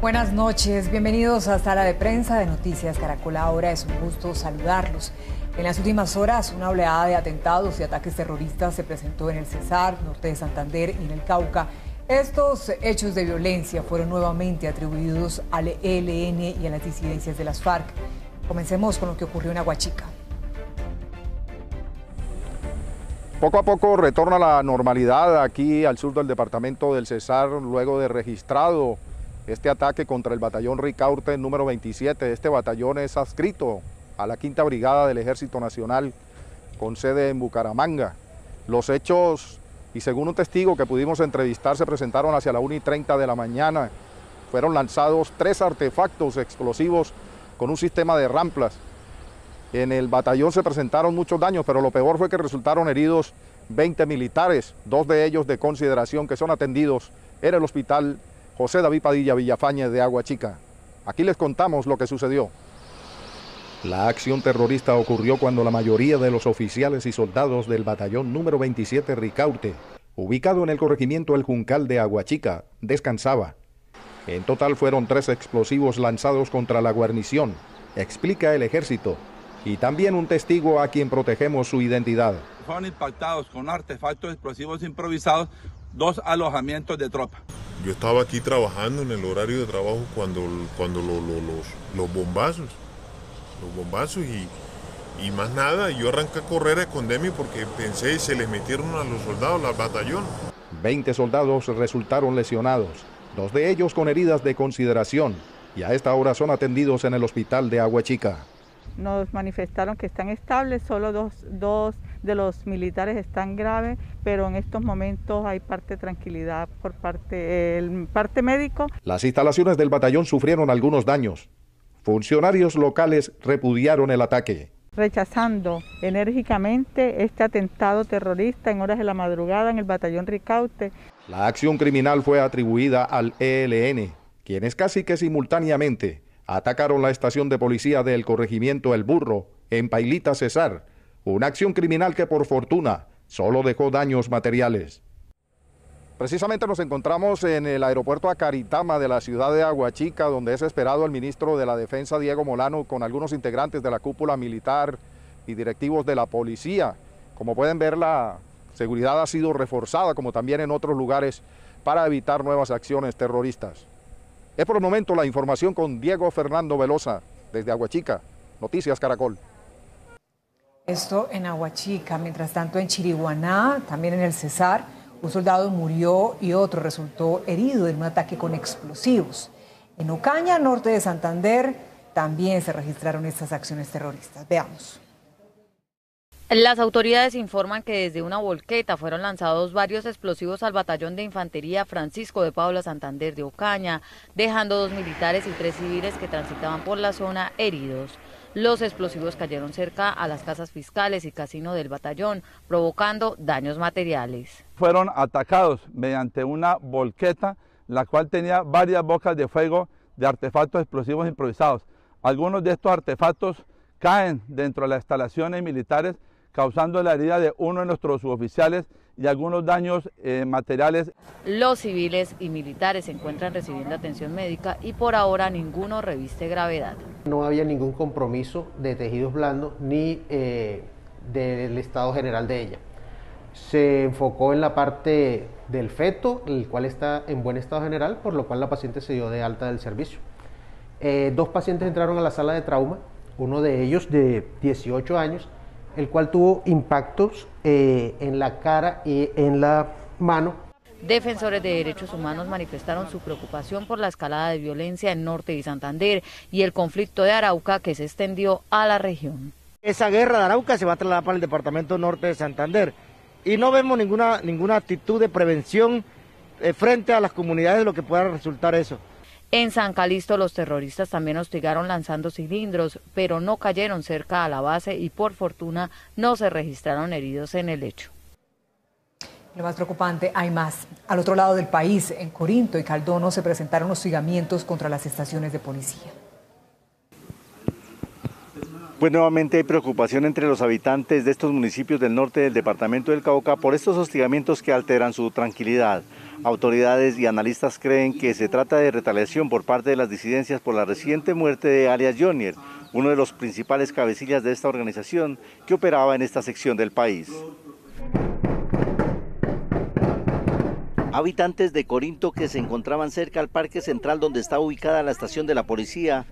Buenas noches, bienvenidos a Sala de Prensa de Noticias Caracol. Ahora es un gusto saludarlos. En las últimas horas, una oleada de atentados y ataques terroristas se presentó en el Cesar, norte de Santander y en el Cauca. Estos hechos de violencia fueron nuevamente atribuidos al ELN y a las disidencias de las FARC. Comencemos con lo que ocurrió en Aguachica. Poco a poco retorna la normalidad aquí al sur del departamento del Cesar, luego de registrado este ataque contra el batallón Ricaurte número 27. Este batallón es adscrito a la Quinta Brigada del Ejército Nacional con sede en Bucaramanga. Los hechos, y según un testigo que pudimos entrevistar, se presentaron hacia la 1 y 30 de la mañana. Fueron lanzados tres artefactos explosivos con un sistema de ramplas. En el batallón se presentaron muchos daños, pero lo peor fue que resultaron heridos 20 militares, dos de ellos de consideración que son atendidos en el hospital José David Padilla Villafañez de Aguachica. Aquí les contamos lo que sucedió. La acción terrorista ocurrió cuando la mayoría de los oficiales y soldados del batallón número 27 Ricaurte, ubicado en el corregimiento El Juncal de Aguachica, descansaba. En total fueron tres explosivos lanzados contra la guarnición, explica el ejército, y también un testigo a quien protegemos su identidad. Fueron impactados con artefactos explosivos improvisados dos alojamientos de tropa. Yo estaba aquí trabajando en el horario de trabajo cuando, cuando los, los, bombazos, los bombazos y, y más nada, yo arranqué a correr a esconderme porque pensé se les metieron a los soldados, al batallón. 20 soldados resultaron lesionados, dos de ellos con heridas de consideración y a esta hora son atendidos en el hospital de Agua Chica nos manifestaron que están estables, solo dos, de los militares están graves, pero en estos momentos hay parte tranquilidad por parte, el parte médico. Las instalaciones del batallón sufrieron algunos daños. Funcionarios locales repudiaron el ataque rechazando enérgicamente este atentado terrorista en horas de la madrugada en el batallón Ricaute. La acción criminal fue atribuida al ELN, quienes casi que simultáneamente atacaron la estación de policía del corregimiento El Burro, en Pailita Cesar, una acción criminal que por fortuna solo dejó daños materiales. Precisamente nos encontramos en el aeropuerto Acaritama de la ciudad de Aguachica, donde es esperado el ministro de la Defensa, Diego Molano, con algunos integrantes de la cúpula militar y directivos de la policía. Como pueden ver, la seguridad ha sido reforzada, como también en otros lugares, para evitar nuevas acciones terroristas. Es por el momento la información con Diego Fernando Velosa, desde Aguachica, Noticias Caracol. Esto en Aguachica, mientras tanto en Chiriguaná, también en el Cesar, un soldado murió y otro resultó herido en un ataque con explosivos. En Ocaña, norte de Santander, también se registraron estas acciones terroristas. Veamos. Las autoridades informan que desde una volqueta fueron lanzados varios explosivos al batallón de infantería Francisco de Paula Santander de Ocaña, dejando dos militares y tres civiles que transitaban por la zona heridos. Los explosivos cayeron cerca a las casas fiscales y casino del batallón, provocando daños materiales. Fueron atacados mediante una volqueta, la cual tenía varias bocas de fuego de artefactos explosivos improvisados. Algunos de estos artefactos caen dentro de las instalaciones militares causando la herida de uno de nuestros suboficiales y algunos daños eh, materiales. Los civiles y militares se encuentran recibiendo atención médica y por ahora ninguno reviste gravedad. No había ningún compromiso de tejidos blandos ni eh, del estado general de ella. Se enfocó en la parte del feto, el cual está en buen estado general, por lo cual la paciente se dio de alta del servicio. Eh, dos pacientes entraron a la sala de trauma, uno de ellos de 18 años, el cual tuvo impactos eh, en la cara y en la mano Defensores de derechos humanos manifestaron su preocupación por la escalada de violencia en Norte y Santander y el conflicto de Arauca que se extendió a la región. Esa guerra de Arauca se va a trasladar para el departamento norte de Santander y no vemos ninguna, ninguna actitud de prevención eh, frente a las comunidades de lo que pueda resultar eso. En San Calixto los terroristas también hostigaron lanzando cilindros, pero no cayeron cerca a la base y por fortuna no se registraron heridos en el hecho. Lo más preocupante, hay más. Al otro lado del país, en Corinto y Caldono, se presentaron hostigamientos contra las estaciones de policía. Pues nuevamente hay preocupación entre los habitantes de estos municipios del norte del departamento del Cauca por estos hostigamientos que alteran su tranquilidad. Autoridades y analistas creen que se trata de retaliación por parte de las disidencias por la reciente muerte de Arias Jonier, uno de los principales cabecillas de esta organización que operaba en esta sección del país. Habitantes de Corinto que se encontraban cerca al parque central donde está ubicada la estación de la policía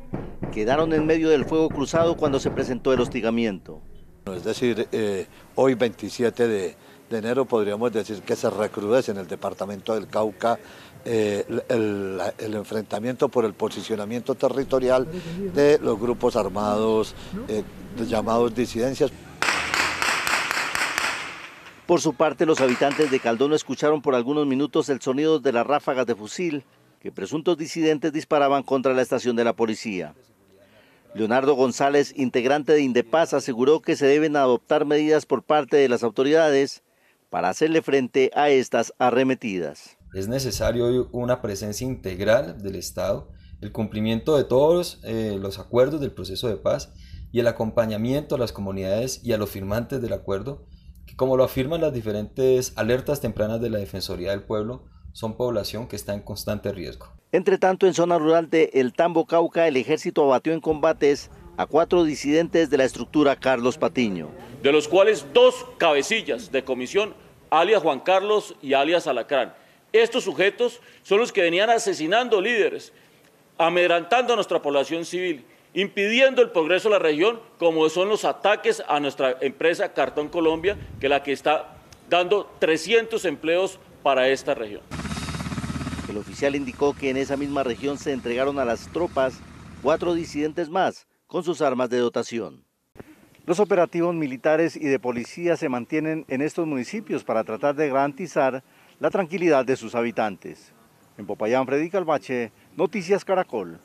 quedaron en medio del fuego cruzado cuando se presentó el hostigamiento. Es decir, eh, hoy 27 de, enero podríamos decir que se recrudece en el departamento del Cauca eh, el, enfrentamiento por el posicionamiento territorial de los grupos armados eh, llamados disidencias. Por su parte, los habitantes de Caldono escucharon por algunos minutos el sonido de las ráfagas de fusil que presuntos disidentes disparaban contra la estación de la policía. Leonardo González, integrante de Indepaz, aseguró que se deben adoptar medidas por parte de las autoridades para hacerle frente a estas arremetidas. Es necesario una presencia integral del Estado, el cumplimiento de todos eh, los acuerdos del proceso de paz y el acompañamiento a las comunidades y a los firmantes del acuerdo como lo afirman las diferentes alertas tempranas de la Defensoría del Pueblo, son población que está en constante riesgo. Entre tanto, en zona rural de El Tambo Cauca, el ejército abatió en combates a cuatro disidentes de la estructura Carlos Patiño. De los cuales dos cabecillas de comisión, alias Juan Carlos y alias Alacrán. Estos sujetos son los que venían asesinando líderes, amedrantando a nuestra población civil impidiendo el progreso de la región, como son los ataques a nuestra empresa Cartón Colombia, que es la que está dando 300 empleos para esta región. El oficial indicó que en esa misma región se entregaron a las tropas cuatro disidentes más con sus armas de dotación. Los operativos militares y de policía se mantienen en estos municipios para tratar de garantizar la tranquilidad de sus habitantes. En Popayán, Freddy Calvache, Noticias Caracol.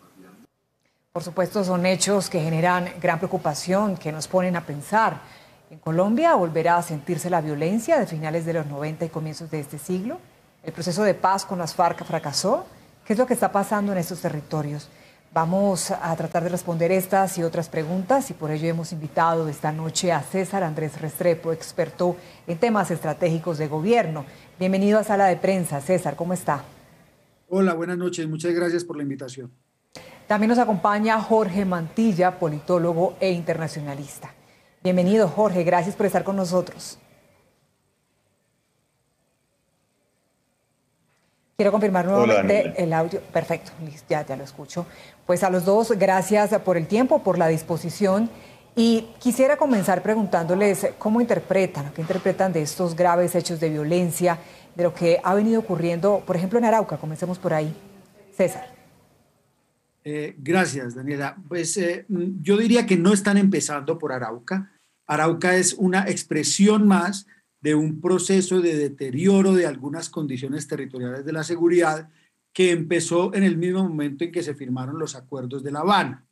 Por supuesto, son hechos que generan gran preocupación, que nos ponen a pensar. ¿En Colombia volverá a sentirse la violencia de finales de los 90 y comienzos de este siglo? ¿El proceso de paz con las FARC fracasó? ¿Qué es lo que está pasando en estos territorios? Vamos a tratar de responder estas y otras preguntas y por ello hemos invitado esta noche a César Andrés Restrepo, experto en temas estratégicos de gobierno. Bienvenido a Sala de Prensa. César, ¿cómo está? Hola, buenas noches. Muchas gracias por la invitación. También nos acompaña Jorge Mantilla, politólogo e internacionalista. Bienvenido, Jorge. Gracias por estar con nosotros. Quiero confirmar nuevamente el audio. Perfecto, ya, ya lo escucho. Pues a los dos, gracias por el tiempo, por la disposición. Y quisiera comenzar preguntándoles cómo interpretan, qué interpretan de estos graves hechos de violencia, de lo que ha venido ocurriendo, por ejemplo, en Arauca. Comencemos por ahí. César. Eh, gracias, Daniela. Pues eh, mm, yo diría que no están empezando por Arauca. Arauca es una expresión más de un proceso de deterioro de algunas condiciones territoriales de la seguridad que empezó en el mismo momento en que se firmaron los acuerdos de La Habana.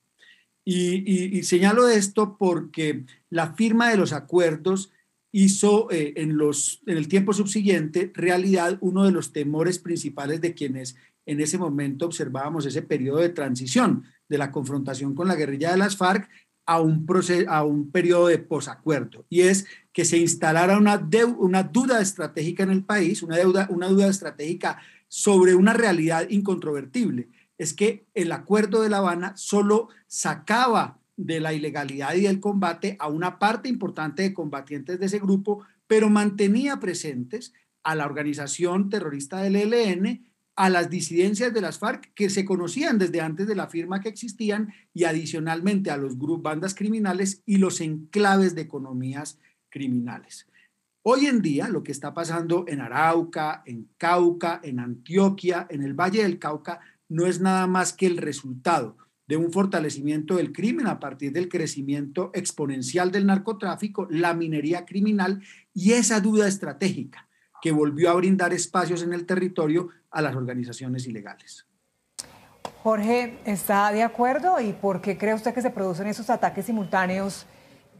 Y, señalo esto porque la firma de los acuerdos hizo eh, en, los, en el tiempo subsiguiente realidad uno de los temores principales de quienes en ese momento observábamos ese periodo de transición de la confrontación con la guerrilla de las FARC a un, proceso, a un periodo de posacuerdo, y es que se instalara una, una duda estratégica en el país, una, deuda, una duda estratégica sobre una realidad incontrovertible. Es que el acuerdo de La Habana solo sacaba de la ilegalidad y del combate a una parte importante de combatientes de ese grupo, pero mantenía presentes a la organización terrorista del ELN a las disidencias de las FARC que se conocían desde antes de la firma que existían y adicionalmente a los grupos bandas criminales y los enclaves de economías criminales. Hoy en día, lo que está pasando en Arauca, en Cauca, en Antioquia, en el Valle del Cauca, no es nada más que el resultado de un fortalecimiento del crimen a partir del crecimiento exponencial del narcotráfico, la minería criminal y esa duda estratégica que volvió a brindar espacios en el territorio a las organizaciones ilegales. Jorge, ¿está de acuerdo? ¿Y por qué cree usted que se producen esos ataques simultáneos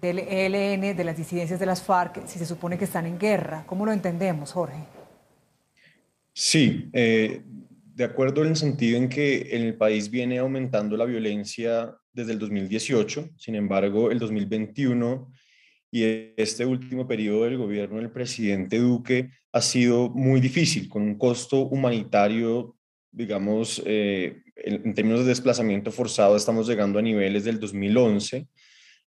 del ELN, de las disidencias de las FARC, si se supone que están en guerra? ¿Cómo lo entendemos, Jorge? Sí, eh, de acuerdo en el sentido en que en el país viene aumentando la violencia desde el 2018, sin embargo, el 2021 y e, este último periodo del gobierno del presidente Duque ha sido muy difícil, con un costo humanitario, digamos, eh, en términos de desplazamiento forzado, estamos llegando a niveles del 2011.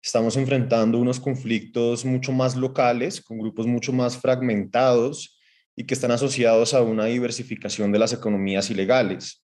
Estamos enfrentando unos conflictos mucho más locales, con grupos mucho más fragmentados y que están asociados a una diversificación de las economías ilegales.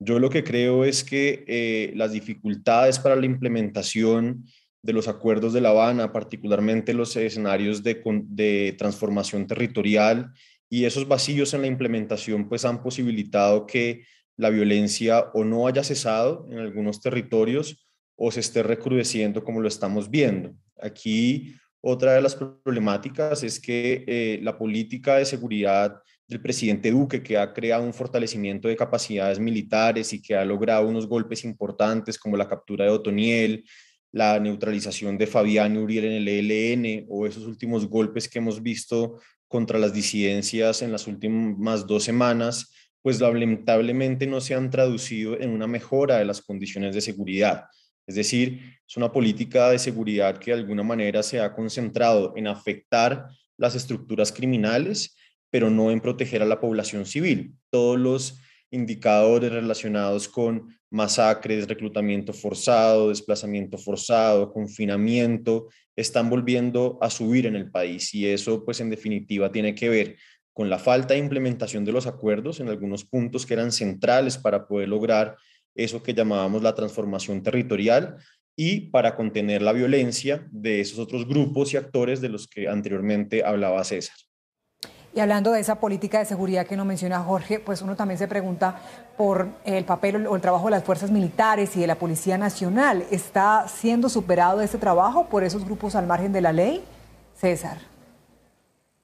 Yo lo que creo es que eh, las dificultades para la implementación de los acuerdos de La Habana, particularmente los escenarios de, transformación territorial y esos vacíos en la implementación pues han posibilitado que la violencia o no haya cesado en algunos territorios o se esté recrudeciendo como lo estamos viendo. Aquí otra de las problemáticas es que eh, la política de seguridad del presidente Duque, que ha creado un fortalecimiento de capacidades militares y que ha logrado unos golpes importantes como la captura de Otoniel, la neutralización de Fabián Uriel en el ELN o esos últimos golpes que hemos visto contra las disidencias en las últimas dos semanas, pues lamentablemente no se han traducido en una mejora de las condiciones de seguridad. Es decir, es una política de seguridad que de alguna manera se ha concentrado en afectar las estructuras criminales, pero no en proteger a la población civil. Todos los indicadores relacionados con masacres, reclutamiento forzado, desplazamiento forzado, confinamiento, están volviendo a subir en el país y eso pues en definitiva tiene que ver con la falta de implementación de los acuerdos en algunos puntos que eran centrales para poder lograr eso que llamábamos la transformación territorial y para contener la violencia de esos otros grupos y actores de los que anteriormente hablaba César. Y hablando de esa política de seguridad que nos menciona Jorge, pues uno también se pregunta por el papel o el trabajo de las fuerzas militares y de la Policía Nacional. ¿Está siendo superado ese trabajo por esos grupos al margen de la ley? César.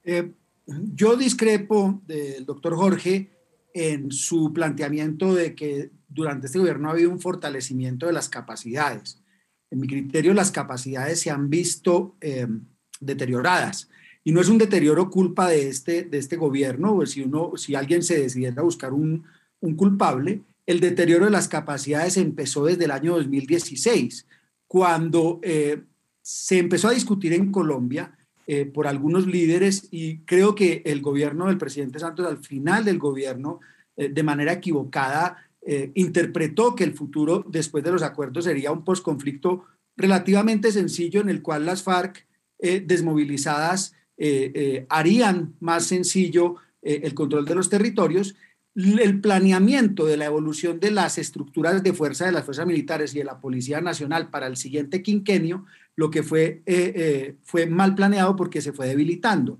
Eh, yo discrepo del doctor Jorge en su planteamiento de que durante este gobierno ha habido un fortalecimiento de las capacidades. En mi criterio, las capacidades se han visto eh, deterioradas y no es un deterioro culpa de este, de este gobierno, o si, uno, si alguien se decidiera a buscar un, un culpable, el deterioro de las capacidades empezó desde el año 2016, cuando eh, se empezó a discutir en Colombia eh, por algunos líderes y creo que el gobierno del presidente Santos al final del gobierno, eh, de manera equivocada, interpretó que el futuro después de los acuerdos sería un posconflicto relativamente sencillo en el cual las FARC desmovilizadas eh, eh, harían más sencillo eh, el control de los territorios, el planeamiento de la evolución de las estructuras de fuerza de las fuerzas militares y de la Policía Nacional para el siguiente quinquenio, lo que fue, fue mal planeado porque se fue debilitando.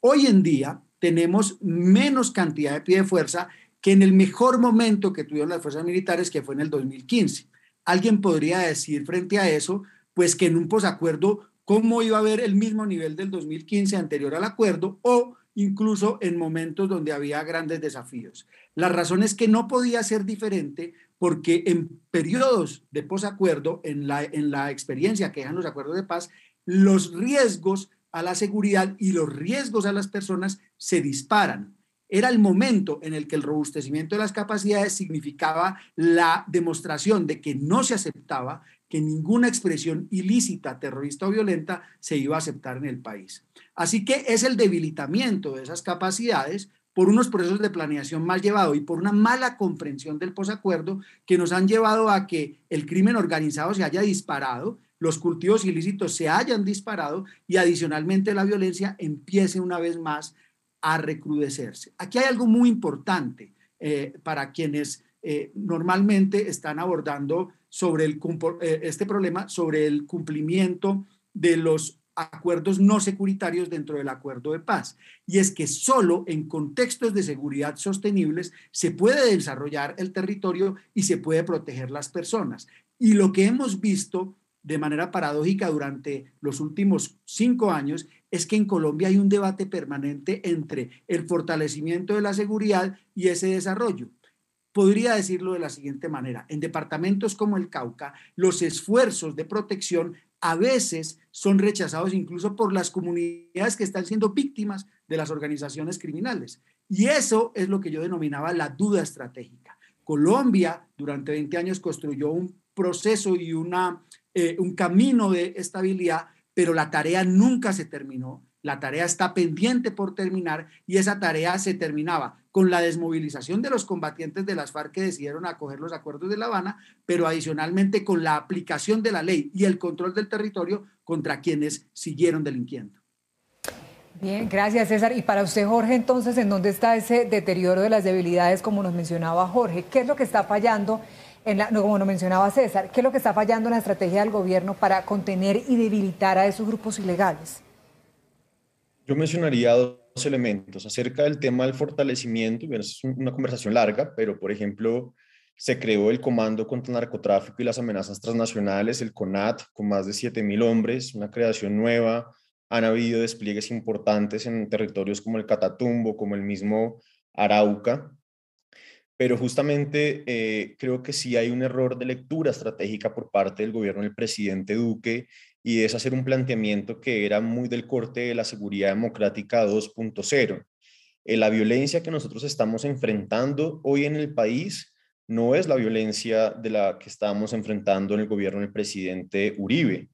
Hoy en día tenemos menos cantidad de pie de fuerza que en el mejor momento que tuvieron las fuerzas militares, que fue en el 2015. Alguien podría decir frente a eso, pues que en un posacuerdo cómo iba a haber el mismo nivel del 2015 anterior al acuerdo o incluso en momentos donde había grandes desafíos. La razón es que no podía ser diferente porque en periodos de posacuerdo, en la, en la experiencia que dejan los acuerdos de paz, los riesgos a la seguridad y los riesgos a las personas se disparan. Era el momento en el que el robustecimiento de las capacidades significaba la demostración de que no se aceptaba que ninguna expresión ilícita, terrorista o violenta se iba a aceptar en el país. Así que es el debilitamiento de esas capacidades por unos procesos de planeación mal llevado y por una mala comprensión del posacuerdo que nos han llevado a que el crimen organizado se haya disparado, los cultivos ilícitos se hayan disparado y adicionalmente la violencia empiece una vez más a recrudecerse. Aquí hay algo muy importante eh, para quienes eh, normalmente están abordando sobre eh, este problema, sobre el cumplimiento de los acuerdos no securitarios dentro del acuerdo de paz. Y es que solo en contextos de seguridad sostenibles se puede desarrollar el territorio y se puede proteger las personas. Y lo que hemos visto de manera paradójica durante los últimos cinco años es que en Colombia hay un debate permanente entre el fortalecimiento de la seguridad y ese desarrollo podría decirlo de la siguiente manera. En departamentos como el Cauca, los esfuerzos de protección a veces son rechazados incluso por las comunidades que están siendo víctimas de las organizaciones criminales. Y eso es lo que yo denominaba la duda estratégica. Colombia durante 20 años construyó un proceso y una, eh, un camino de estabilidad, pero la tarea nunca se terminó la tarea está pendiente por terminar y esa tarea se terminaba con la desmovilización de los combatientes de las FARC que decidieron acoger los acuerdos de La Habana, pero adicionalmente con la aplicación de la ley y el control del territorio contra quienes siguieron delinquiendo. Bien, gracias César. Y para usted, Jorge, entonces, ¿en dónde está ese deterioro de las debilidades, como nos mencionaba Jorge? ¿Qué es lo que está fallando, en la, como nos mencionaba César, qué es lo que está fallando en la estrategia del gobierno para contener y debilitar a esos grupos ilegales? Yo mencionaría dos elementos acerca del tema del fortalecimiento. Bueno, es una conversación larga, pero por ejemplo, se creó el Comando contra el Narcotráfico y las Amenazas Transnacionales, el CONAT, con más de 7.000 hombres, una creación nueva. Han habido despliegues importantes en territorios como el Catatumbo, como el mismo Arauca. Pero justamente eh, creo que sí hay un error de lectura estratégica por parte del gobierno del presidente Duque y es hacer un planteamiento que era muy del corte de la seguridad democrática 2.0. Eh, la violencia que nosotros estamos enfrentando hoy en el país no es la violencia de la que estábamos enfrentando en el gobierno del presidente Uribe.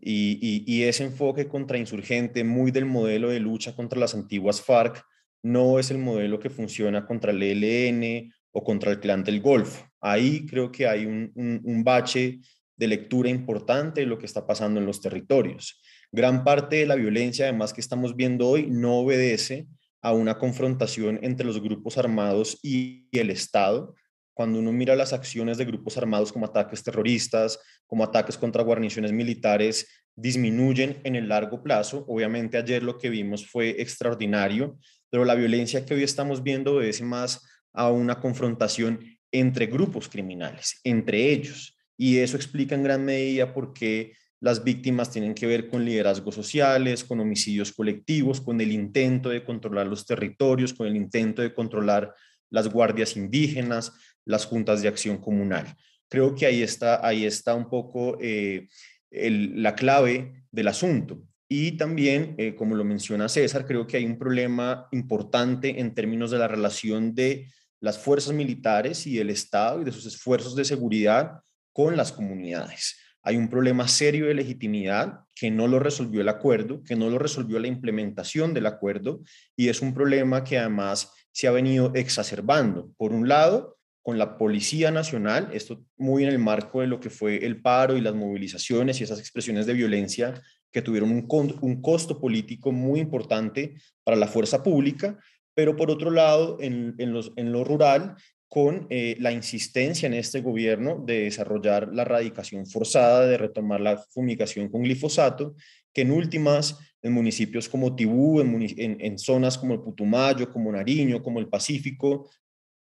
Y, ese enfoque contrainsurgente, muy del modelo de lucha contra las antiguas FARC, no es el modelo que funciona contra el ELN o contra el clan del Golfo. Ahí creo que hay un, un bache de lectura importante de lo que está pasando en los territorios. Gran parte de la violencia, además, que estamos viendo hoy no obedece a una confrontación entre los grupos armados y el Estado. Cuando uno mira las acciones de grupos armados como ataques terroristas, como ataques contra guarniciones militares, disminuyen en el largo plazo. Obviamente ayer lo que vimos fue extraordinario, pero la violencia que hoy estamos viendo obedece más a una confrontación entre grupos criminales, entre ellos. Y eso explica en gran medida por qué las víctimas tienen que ver con liderazgos sociales, con homicidios colectivos, con el intento de controlar los territorios, con el intento de controlar las guardias indígenas, las juntas de acción comunal. Creo que ahí está, ahí está un poco eh, la clave del asunto. Y también, eh, como lo menciona César, creo que hay un problema importante en términos de la relación de las fuerzas militares y el Estado y de sus esfuerzos de seguridad con las comunidades. Hay un problema serio de legitimidad que no lo resolvió el acuerdo, que no lo resolvió la implementación del acuerdo y es un problema que además se ha venido exacerbando. Por un lado, con la Policía Nacional, esto muy en el marco de lo que fue el paro y las movilizaciones y esas expresiones de violencia que tuvieron un, costo político muy importante para la fuerza pública, pero por otro lado, en, en lo rural con eh, la insistencia en este gobierno de desarrollar la erradicación forzada, de retomar la fumigación con glifosato, que en últimas, en municipios como Tibú, en, en zonas como el Putumayo, como Nariño, como el Pacífico,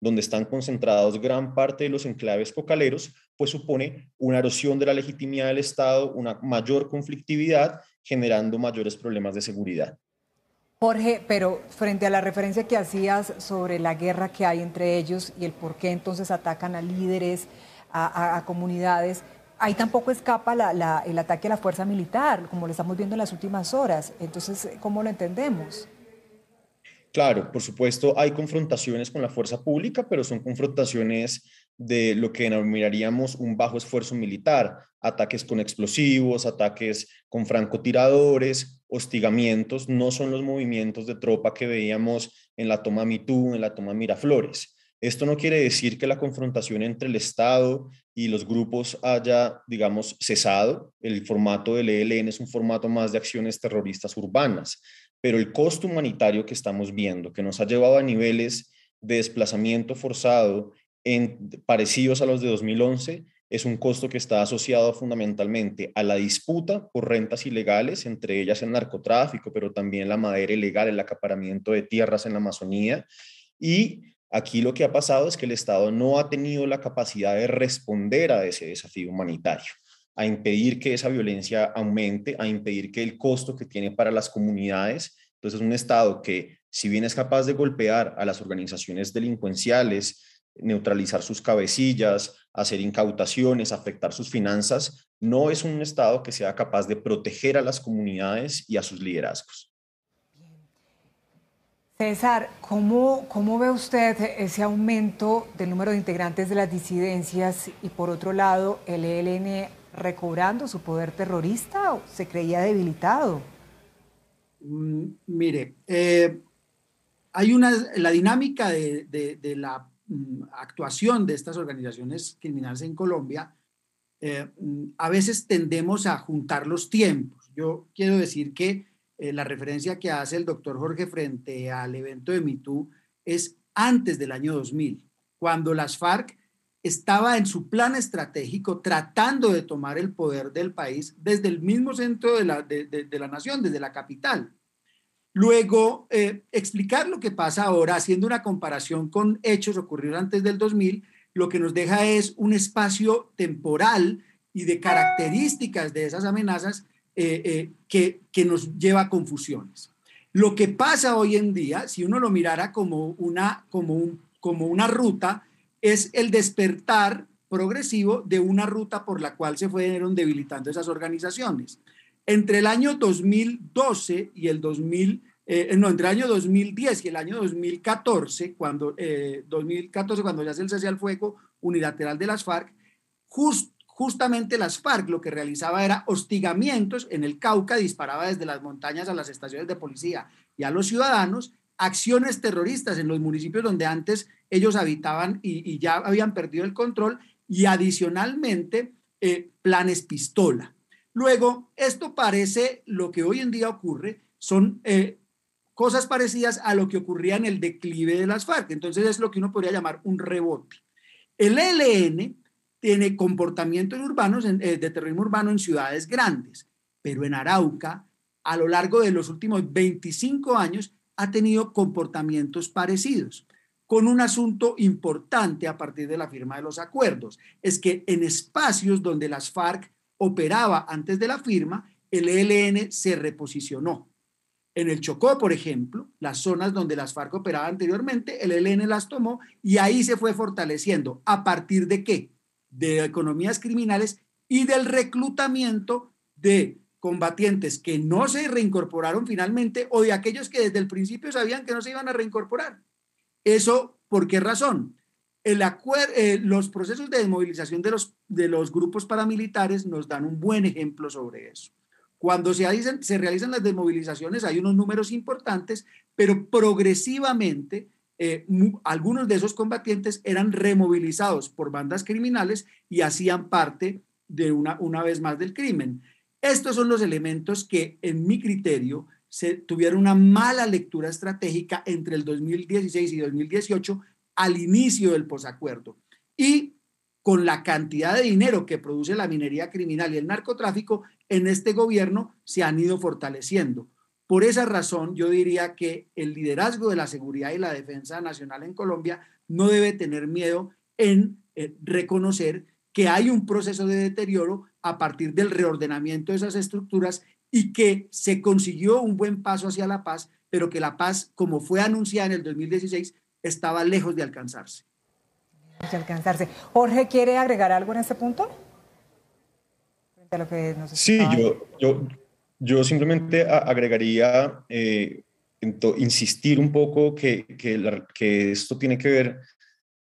donde están concentrados gran parte de los enclaves cocaleros, pues supone una erosión de la legitimidad del Estado, una mayor conflictividad, generando mayores problemas de seguridad. Jorge, pero frente a la referencia que hacías sobre la guerra que hay entre ellos y el por qué entonces atacan a líderes, a, comunidades, ahí tampoco escapa el ataque a la fuerza militar, como lo estamos viendo en las últimas horas. Entonces, ¿cómo lo entendemos? Claro, por supuesto, hay confrontaciones con la fuerza pública, pero son confrontaciones de lo que denominaríamos un bajo esfuerzo militar, ataques con explosivos, ataques con francotiradores, hostigamientos, no son los movimientos de tropa que veíamos en la toma Mitú, en la toma Miraflores. Esto no quiere decir que la confrontación entre el Estado y los grupos haya, digamos, cesado. El formato del ELN es un formato más de acciones terroristas urbanas, pero el costo humanitario que estamos viendo, que nos ha llevado a niveles de desplazamiento forzado parecidos a los de 2011 es un costo que está asociado fundamentalmente a la disputa por rentas ilegales, entre ellas el narcotráfico, pero también la madera ilegal, el acaparamiento de tierras en la Amazonía. Y aquí lo que ha pasado es que el Estado no ha tenido la capacidad de responder a ese desafío humanitario a impedir que esa violencia aumente, a impedir que el costo que tiene para las comunidades. Entonces, un Estado que, si bien es capaz de golpear a las organizaciones delincuenciales, neutralizar sus cabecillas, hacer incautaciones, afectar sus finanzas, no es un Estado que sea capaz de proteger a las comunidades y a sus liderazgos. César, ¿cómo, ¿cómo ve usted ese aumento del número de integrantes de las disidencias y por otro lado el ELN recobrando su poder terrorista o se creía debilitado? Mm, mire, eh, hay una, la dinámica de la Mm, actuación de estas organizaciones criminales en Colombia, eh, mm, a veces tendemos a juntar los tiempos. Yo quiero decir que eh, la referencia que hace el doctor Jorge frente al evento de MeToo es antes del año 2000, cuando las FARC estaba en su plan estratégico tratando de tomar el poder del país desde el mismo centro de la, de la nación, desde la capital. Luego, eh, explicar lo que pasa ahora haciendo una comparación con hechos ocurridos antes del 2000, lo que nos deja es un espacio temporal y de características de esas amenazas eh, eh, que, nos lleva a confusiones. Lo que pasa hoy en día, si uno lo mirara como una ruta, es el despertar progresivo de una ruta por la cual se fueron debilitando esas organizaciones. Entre el año 2012 y el 2000, eh, no, entre año 2010 y el año 2014, cuando, 2014, eh, cuando ya se el fuego unilateral de las FARC, justamente las FARC lo que realizaba era hostigamientos en el Cauca, disparaba desde las montañas a las estaciones de policía y a los ciudadanos, acciones terroristas en los municipios donde antes ellos habitaban y, ya habían perdido el control, y adicionalmente eh, planes pistola. Luego, esto parece lo que hoy en día ocurre, son eh, cosas parecidas a lo que ocurría en el declive de las FARC. Entonces es lo que uno podría llamar un rebote. El ELN tiene comportamientos urbanos, eh, de terrorismo urbano en ciudades grandes, pero en Arauca, a lo largo de los últimos 25 años, ha tenido comportamientos parecidos con un asunto importante a partir de la firma de los acuerdos, es que en espacios donde las FARC operaba antes de la firma, el ELN se reposicionó. En el Chocó, por ejemplo, las zonas donde las FARC operaba anteriormente, el ELN las tomó y ahí se fue fortaleciendo. ¿A partir de qué? De economías criminales y del reclutamiento de combatientes que no se reincorporaron finalmente o de aquellos que desde el principio sabían que no se iban a reincorporar. Eso, ¿por qué razón? Eh, los procesos de desmovilización de los de los grupos paramilitares nos dan un buen ejemplo sobre eso. Cuando se, realizan, se realizan las desmovilizaciones hay unos números importantes, pero progresivamente eh, algunos de esos combatientes eran removilizados por bandas criminales y hacían parte de una, una vez más del crimen. Estos son los elementos que, en mi criterio, se tuvieron una mala lectura estratégica entre el 2016 y 2018 al inicio del posacuerdo. Y con la cantidad de dinero que produce la minería criminal y el narcotráfico, en este gobierno se han ido fortaleciendo. Por esa razón, yo diría que el liderazgo de la seguridad y la defensa nacional en Colombia no debe tener miedo en eh, reconocer que hay un proceso de deterioro a partir del reordenamiento de esas estructuras y que se consiguió un buen paso hacia la paz, pero que la paz, como fue anunciada en el 2016, estaba lejos de alcanzarse alcanzarse. Jorge, ¿quiere agregar algo en este punto? sí, yo, yo, yo, simplemente agregaría, eh, insistir un poco que, que, que esto tiene que ver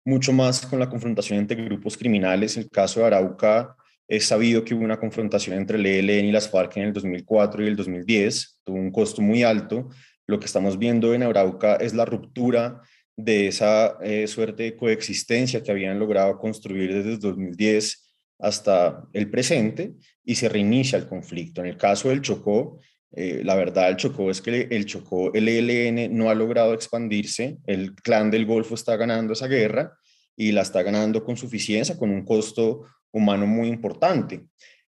mucho más con la confrontación entre grupos criminales. En el caso de Arauca, es sabido que hubo una confrontación entre el ELN y las FARC en el 2004 y el 2010, tuvo un costo muy alto. Lo que estamos viendo en Arauca es la ruptura de esa eh, suerte de coexistencia que habían logrado construir desde 2010 hasta el presente y se reinicia el conflicto. En el caso del Chocó, eh, la verdad, del Chocó es que el Chocó, el ELN no ha logrado expandirse, el clan del Golfo está ganando esa guerra y la está ganando con suficiencia, con un costo humano muy importante.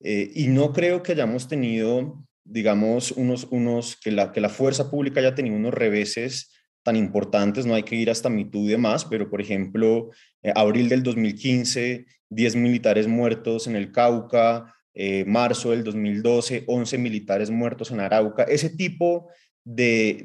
Eh, y no creo que hayamos tenido, digamos, unos, unos que, la, que la fuerza pública haya tenido unos reveses tan importantes, no hay que ir hasta MeToo y demás, pero por ejemplo, eh, abril del 2015, 10 militares muertos en el Cauca, eh, marzo del 2012, 11 militares muertos en Arauca, ese tipo de,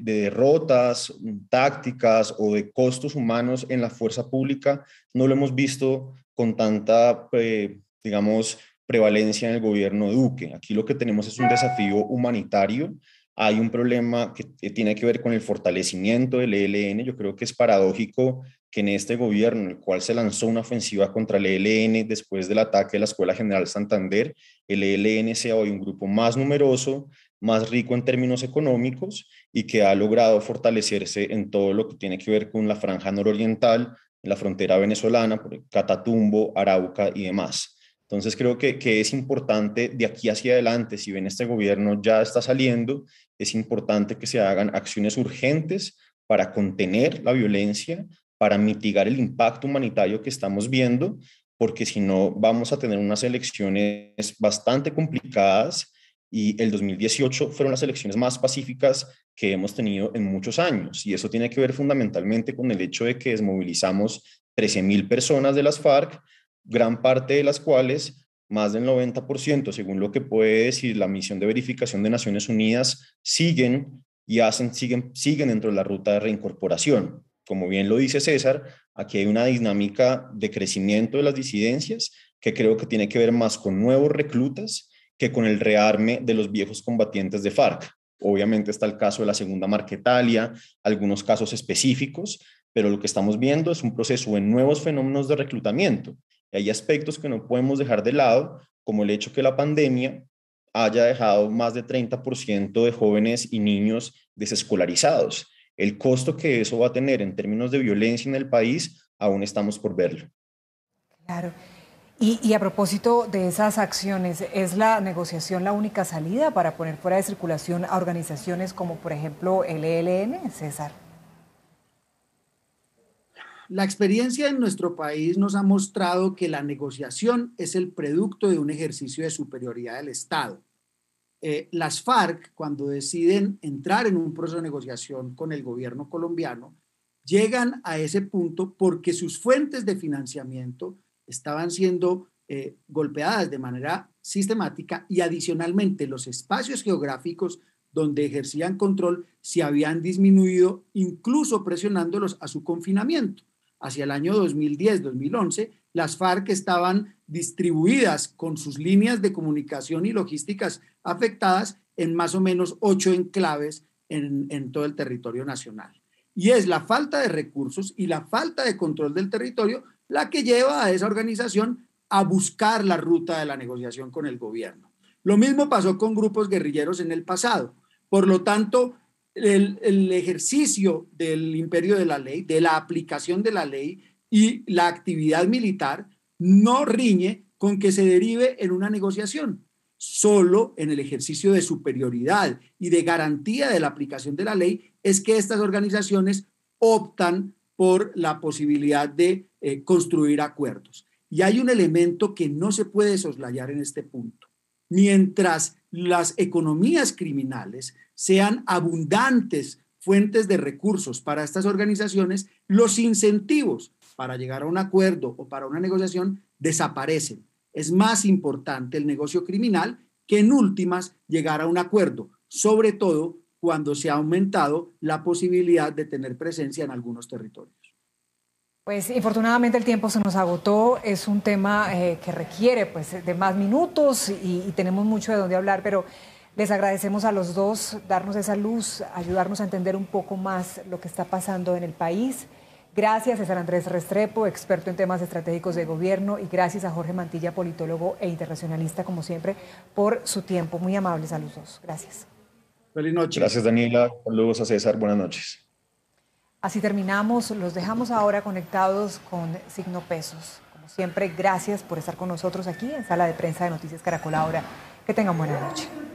derrotas mm, tácticas o de costos humanos en la fuerza pública, no lo hemos visto con tanta, eh, digamos, prevalencia en el gobierno de Duque. Aquí lo que tenemos es un desafío humanitario hay un problema que eh, tiene que ver con el fortalecimiento del ELN. Yo creo que es paradójico que en este gobierno, en el cual se lanzó una ofensiva contra el ELN después del ataque a la Escuela General Santander, el ELN sea hoy un grupo más numeroso, más rico en términos económicos y que ha logrado fortalecerse en todo lo que tiene que ver con la franja nororiental, la frontera venezolana, Catatumbo, Arauca y demás. Entonces creo que, es importante de aquí hacia adelante, si bien este gobierno ya está saliendo, es importante que se hagan acciones urgentes para contener la violencia, para mitigar el impacto humanitario que estamos viendo, porque si no vamos a tener unas elecciones bastante complicadas y el 2018 fueron las elecciones más pacíficas que hemos tenido en muchos años. Y eso tiene que ver fundamentalmente con el hecho de que desmovilizamos 13.000 personas de las FARC gran parte de las cuales, más del 90%, según lo que puede decir la misión de verificación de Naciones Unidas, siguen y hacen, siguen, siguen dentro de la ruta de reincorporación. Como bien lo dice César, aquí hay una dinámica de crecimiento de las disidencias que creo que tiene que ver más con nuevos reclutas que con el rearme de los viejos combatientes de FARC. Obviamente está el caso de la segunda Marquetalia, algunos casos específicos, pero lo que estamos viendo es un proceso de nuevos fenómenos de reclutamiento hay aspectos que no podemos dejar de lado, como el hecho que la pandemia haya dejado más de 30% de jóvenes y niños desescolarizados. El costo que eso va a tener en términos de violencia en el país, aún estamos por verlo. Claro. Y, y, a propósito de esas acciones, ¿es la negociación la única salida para poner fuera de circulación a organizaciones como, por ejemplo, el ELN, César? La experiencia en nuestro país nos ha mostrado que la negociación es el producto de un ejercicio de superioridad del Estado. Eh, las FARC, cuando deciden entrar en un proceso de negociación con el gobierno colombiano, llegan a ese punto porque sus fuentes de financiamiento estaban siendo eh, golpeadas de manera sistemática y adicionalmente los espacios geográficos donde ejercían control se habían disminuido, incluso presionándolos a su confinamiento hacia el año 2010-2011, las FARC estaban distribuidas con sus líneas de comunicación y logísticas afectadas en más o menos ocho enclaves en, todo el territorio nacional. Y es la falta de recursos y la falta de control del territorio la que lleva a esa organización a buscar la ruta de la negociación con el gobierno. Lo mismo pasó con grupos guerrilleros en el pasado. Por lo tanto, el, ejercicio del imperio de la ley, de la aplicación de la ley y la actividad militar no riñe con que se derive en una negociación, solo en el ejercicio de superioridad y de garantía de la aplicación de la ley es que estas organizaciones optan por la posibilidad de eh, construir acuerdos. Y hay un elemento que no se puede soslayar en este punto. Mientras las economías criminales sean abundantes fuentes de recursos para estas organizaciones, los incentivos para llegar a un acuerdo o para una negociación desaparecen. Es más importante el negocio criminal que en últimas llegar a un acuerdo, sobre todo cuando se ha aumentado la posibilidad de tener presencia en algunos territorios. Pues infortunadamente el tiempo se nos agotó, es un tema eh, que requiere pues, de más minutos y, y tenemos mucho de dónde hablar, pero les agradecemos a los dos darnos esa luz, ayudarnos a entender un poco más lo que está pasando en el país. Gracias César Andrés Restrepo, experto en temas estratégicos de gobierno, y gracias a Jorge Mantilla, politólogo e internacionalista, como siempre, por su tiempo. Muy amables a los dos. Gracias. Feliz noche. Gracias Daniela, saludos a César, buenas noches. Así terminamos, los dejamos ahora conectados con signo pesos. Como siempre, gracias por estar con nosotros aquí en Sala de Prensa de Noticias Caracol ahora. Que tengan buena noche.